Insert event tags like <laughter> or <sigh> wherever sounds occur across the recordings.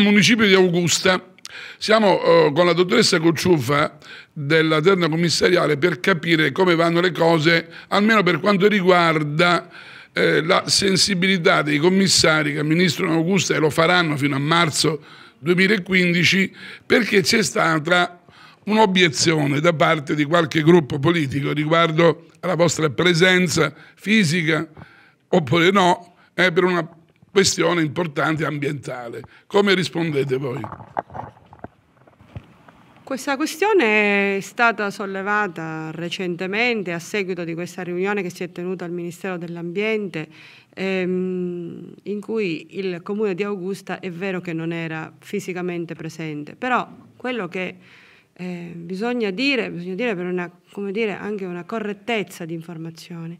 <clears throat> municipio di Augusta. Siamo eh, con la dottoressa Cocciuffa della terna commissariale per capire come vanno le cose, almeno per quanto riguarda eh, la sensibilità dei commissari che amministrano Augusta e lo faranno fino a marzo 2015, perché c'è stata un'obiezione da parte di qualche gruppo politico riguardo alla vostra presenza fisica oppure no eh, per una questione importante ambientale. Come rispondete voi? Questa questione è stata sollevata recentemente a seguito di questa riunione che si è tenuta al Ministero dell'Ambiente ehm, in cui il comune di Augusta è vero che non era fisicamente presente, però quello che eh, bisogna dire, bisogna dire per una, dire, anche una correttezza di informazioni,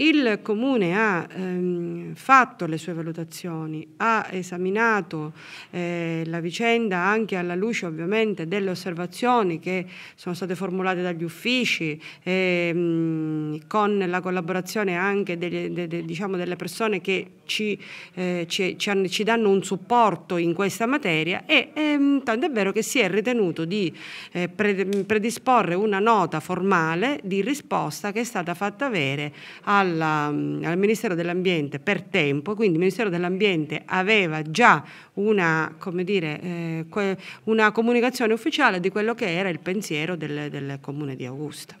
il Comune ha ehm, fatto le sue valutazioni, ha esaminato eh, la vicenda anche alla luce ovviamente delle osservazioni che sono state formulate dagli uffici. Ehm, con la collaborazione anche delle, de, de, diciamo delle persone che ci, eh, ci, ci, hanno, ci, danno un supporto in questa materia e ehm, tanto è vero che si è ritenuto di eh, predisporre una nota formale di risposta che è stata fatta avere alla, al Ministero dell'Ambiente per tempo, quindi il Ministero dell'Ambiente aveva già una, dire, eh, una comunicazione ufficiale di quello che era il pensiero del, del Comune di Augusta.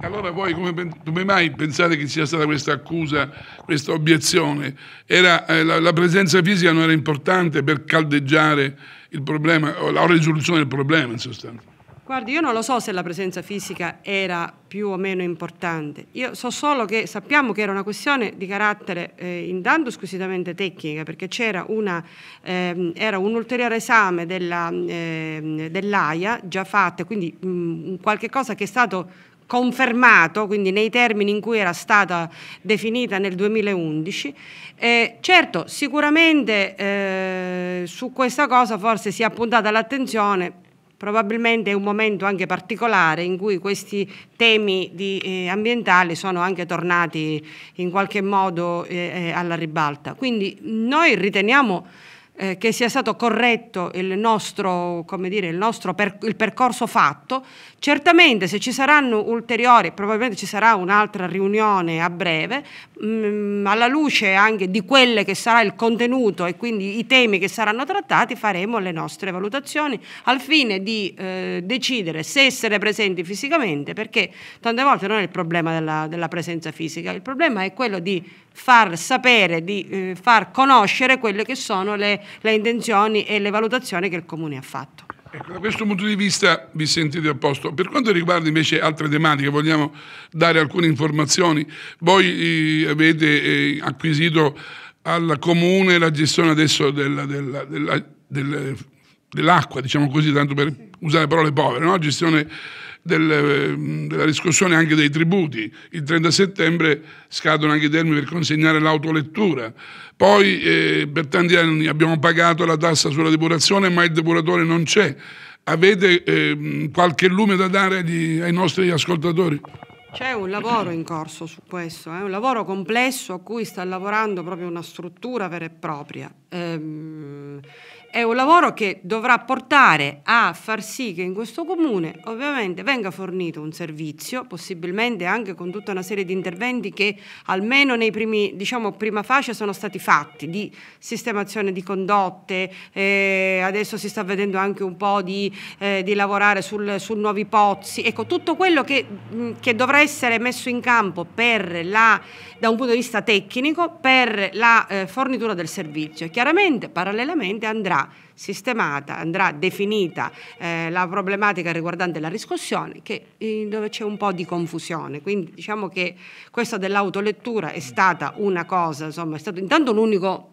Allora voi come, come, mai pensate che sia stata questa accusa, questa obiezione? Era, eh, la, la, presenza fisica non era importante per caldeggiare il problema, o la risoluzione del problema in sostanza? Guardi, io non lo so se la presenza fisica era più o meno importante, io so solo che sappiamo che era una questione di carattere eh, intanto squisitamente tecnica, perché c'era eh, un ulteriore esame ehm, dell'AIA eh, dell già fatto, quindi mh, mm, qualche cosa che è stato confermato, quindi nei termini in cui era stata definita nel 2011. Eh, certo, sicuramente eh, su questa cosa forse si è appuntata l'attenzione, probabilmente è un momento anche particolare in cui questi temi di, eh, ambientali sono anche tornati in qualche modo eh, eh, alla ribalta. Quindi noi riteniamo eh, che sia stato corretto il nostro, dire, il nostro per, il percorso fatto. Certamente se ci saranno ulteriori, probabilmente ci sarà un'altra riunione a breve, mh, mm, alla luce anche di quelle che sarà il contenuto e quindi i temi che saranno trattati, faremo le nostre valutazioni al fine di eh, decidere se essere presenti fisicamente, perché tante volte non è il problema della, della presenza fisica, il problema è quello di far sapere, di eh, far conoscere quelle che sono le, le intenzioni e le valutazioni che il Comune ha fatto. Ecco, da questo punto di vista vi sentite a posto. Per quanto riguarda invece altre tematiche, vogliamo dare alcune informazioni. Voi eh, avete eh, acquisito al comune la gestione adesso della, della, della, dell'acqua, diciamo così, tanto per usare parole povere, no? gestione del, ehm, della riscossione anche dei tributi. Il 30 settembre scadono anche i termini per consegnare l'autolettura. Poi eh, per tanti anni abbiamo pagato la tassa sulla depurazione, ma il depuratore non c'è. Avete eh, qualche lume da dare agli, ai nostri ascoltatori? C'è un lavoro in corso su questo, è eh? un lavoro complesso a cui sta lavorando proprio una struttura vera e propria. Ehm è un lavoro che dovrà portare a far sì che in questo comune ovviamente venga fornito un servizio, possibilmente anche con tutta una serie di interventi che almeno nei primi, diciamo, prima fascia sono stati fatti, di sistemazione di condotte, eh, adesso si sta vedendo anche un po' di, eh, di lavorare sul, su nuovi pozzi, ecco tutto quello che, mm, che, dovrà essere messo in campo la, da un punto di vista tecnico per la eh, fornitura del servizio. Chiaramente parallelamente andrà andrà sistemata, andrà definita eh, la problematica riguardante la riscossione che, eh, dove c'è un po' di confusione. Quindi diciamo che questa dell'autolettura è stata una cosa, insomma, è stato intanto l'unico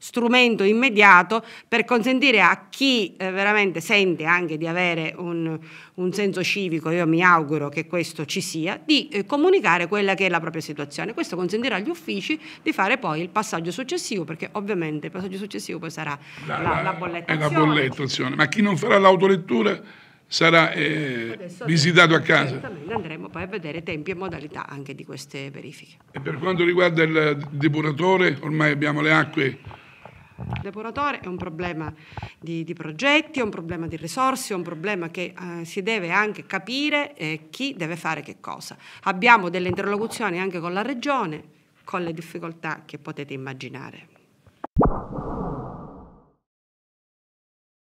strumento immediato per consentire a chi eh, veramente sente anche di avere un, un, senso civico, io mi auguro che questo ci sia, di eh, comunicare quella che è la propria situazione. Questo consentirà agli uffici di fare poi il passaggio successivo, perché ovviamente il passaggio successivo poi sarà la, la, la bollettazione. la bollettazione. Ma chi non farà l'autolettura sarà eh, adesso, visitato a casa. Certamente andremo poi a vedere tempi e modalità anche di queste verifiche. E per quanto riguarda il depuratore, ormai abbiamo le acque il depuratore è un problema di, di, progetti, è un problema di risorse, è un problema che eh, si deve anche capire eh, chi deve fare che cosa. Abbiamo delle interlocuzioni anche con la Regione, con le difficoltà che potete immaginare.